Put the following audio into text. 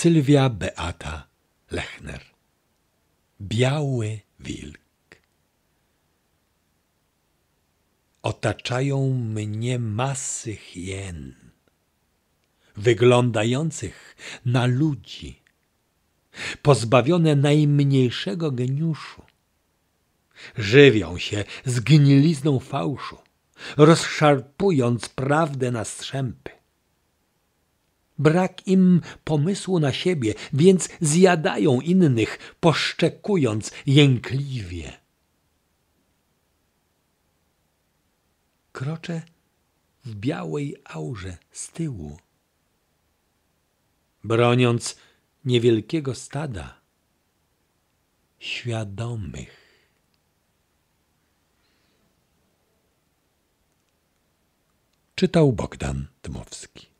Sylwia Beata Lechner Biały wilk Otaczają mnie masy hien, wyglądających na ludzi, pozbawione najmniejszego geniuszu. Żywią się zgnilizną fałszu, rozszarpując prawdę na strzępy. Brak im pomysłu na siebie, więc zjadają innych, poszczekując jękliwie. Krocze w białej aurze z tyłu, broniąc niewielkiego stada świadomych. Czytał Bogdan Dmowski.